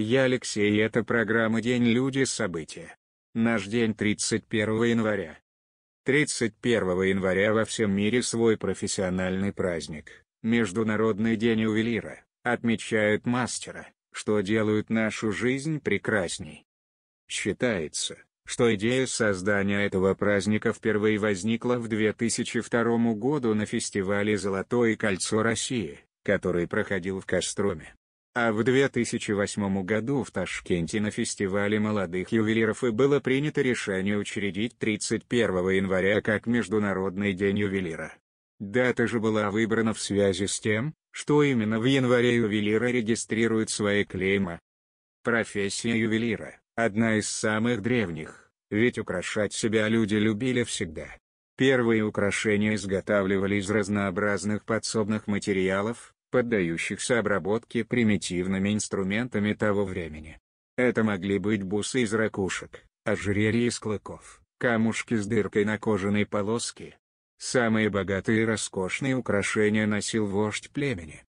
Я Алексей и это программа «День люди. События». Наш день 31 января. 31 января во всем мире свой профессиональный праздник, Международный день ювелира, отмечают мастера, что делают нашу жизнь прекрасней. Считается, что идея создания этого праздника впервые возникла в 2002 году на фестивале «Золотое кольцо России», который проходил в Костроме. А в 2008 году в Ташкенте на фестивале молодых ювелиров и было принято решение учредить 31 января как Международный день ювелира. Дата же была выбрана в связи с тем, что именно в январе ювелира регистрируют свои клейма. Профессия ювелира – одна из самых древних, ведь украшать себя люди любили всегда. Первые украшения изготавливали из разнообразных подсобных материалов, поддающихся обработке примитивными инструментами того времени. Это могли быть бусы из ракушек, ожерелья из клыков, камушки с дыркой на кожаной полоске. Самые богатые и роскошные украшения носил вождь племени,